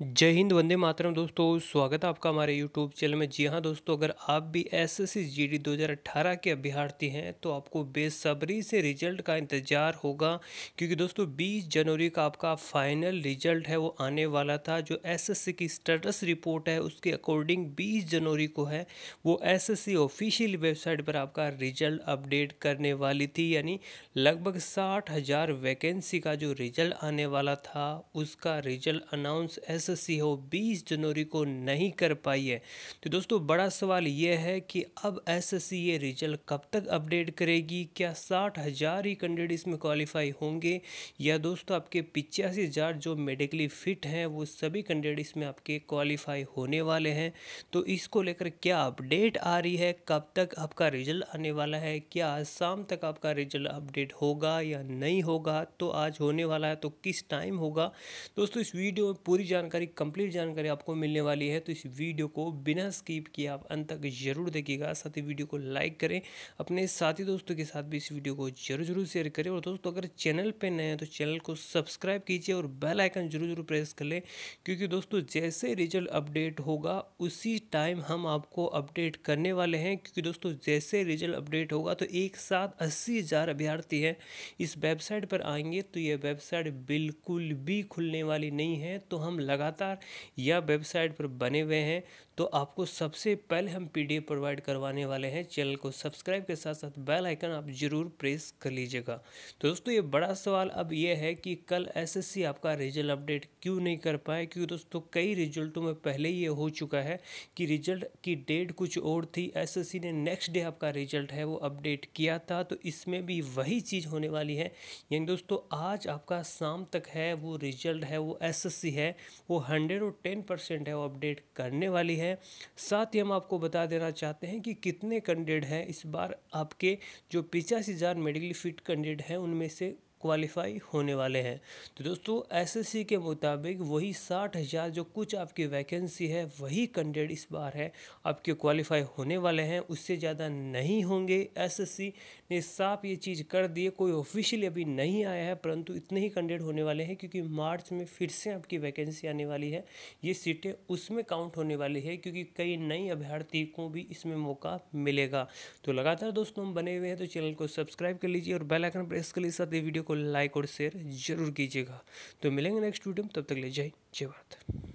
जय हिंद वंदे मातरम दोस्तों स्वागत है आपका हमारे यूट्यूब चैनल में जी हाँ दोस्तों अगर आप भी एस एस सी दो हज़ार अट्ठारह के अभ्यर्थी हैं तो आपको बेसब्री से रिजल्ट का इंतज़ार होगा क्योंकि दोस्तों 20 जनवरी का आपका फाइनल रिजल्ट है वो आने वाला था जो एस एस सी की स्टेटस रिपोर्ट है उसके अकॉर्डिंग बीस जनवरी को है वो S S C official website पर आपका रिजल्ट अपडेट करने वाली थी यानी लगभग साठ वैकेंसी का जो रिजल्ट आने वाला था उसका रिजल्ट अनाउंस एस एसएससी हो 20 जनवरी को नहीं कर पाई है तो दोस्तों बड़ा सवाल यह है कि अब एसएससी ये रिजल्ट कब तक अपडेट करेगी क्या साठ हज़ार ही कैंडिडेट इसमें क्वालिफाई होंगे या दोस्तों आपके पिचासी हज़ार जो मेडिकली फिट हैं वो सभी कैंडिडेट इसमें आपके क्वालिफाई होने वाले हैं तो इसको लेकर क्या अपडेट आ रही है कब तक आपका रिजल्ट आने वाला है क्या शाम तक आपका रिजल्ट अपडेट होगा या नहीं होगा तो आज होने वाला है तो किस टाइम होगा दोस्तों इस वीडियो में पूरी जानकारी जानकारी कंप्लीट जानकारी आपको मिलने वाली है तो इस वीडियो को बिना स्किप किए आप अंत तक जरूर देखिएगा साथ ही वीडियो को लाइक करें अपने साथी दोस्तों के साथ भी इस वीडियो को जरूर जरूर शेयर करें और दोस्तों अगर चैनल पर नए हैं तो चैनल को सब्सक्राइब कीजिए और बेल आइकन जरूर जरूर प्रेस कर लें क्योंकि दोस्तों जैसे रिजल्ट अपडेट होगा उसी टाइम हम आपको अपडेट करने वाले हैं क्योंकि दोस्तों जैसे रिजल्ट अपडेट होगा तो एक साथ अस्सी हज़ार अभ्यर्थी हैं इस वेबसाइट पर आएंगे तो ये वेबसाइट बिल्कुल भी खुलने वाली नहीं है तो हम लगा लगातार या वेबसाइट पर बने हुए हैं तो आपको सबसे पहले हम पीडीएफ प्रोवाइड करवाने वाले हैं चैनल को सब्सक्राइब के साथ साथ बेल आइकन आप जरूर प्रेस कर लीजिएगा तो दोस्तों ये बड़ा सवाल अब ये है कि कल एसएससी आपका रिजल्ट अपडेट क्यों नहीं कर पाए क्योंकि दोस्तों कई रिजल्टों में पहले ही ये हो चुका है कि रिजल्ट की डेट कुछ और थी एस ने नेक्स्ट डे आपका रिजल्ट है वो अपडेट किया था तो इसमें भी वही चीज़ होने वाली है यानी दोस्तों आज आपका शाम तक है वो रिजल्ट है वो एस है वो हंड्रेड और टेन परसेंट है वो अपडेट करने वाली है साथ ही हम आपको बता देना चाहते हैं कि कितने कैंडिडेट हैं इस बार आपके जो पिचासी हज़ार मेडिकली फिट कैंडिडेट हैं उनमें से क्वालिफाई होने वाले हैं तो दोस्तों एसएससी के मुताबिक वही साठ हज़ार जो कुछ आपकी वैकेंसी है वही कैंडिडेट इस बार है आपके क्वालिफाई होने वाले हैं उससे ज़्यादा नहीं होंगे एसएससी ने साफ ये चीज़ कर दी कोई ऑफिशियली अभी नहीं आया है परंतु इतने ही कैंडिडेट होने वाले हैं क्योंकि मार्च में फिर से आपकी वैकेंसी आने वाली है ये सीटें उसमें काउंट होने वाली है क्योंकि कई नई अभ्यर्थी को भी इसमें मौका मिलेगा तो लगातार दोस्तों हम बने हुए हैं तो चैनल को सब्सक्राइब कर लीजिए और बेलाइकन प्रेस कर लीजिए साथ ये वीडियो को लाइक और शेयर जरूर कीजिएगा तो मिलेंगे नेक्स्ट वीडियो में तब तक ले जाए जय भारत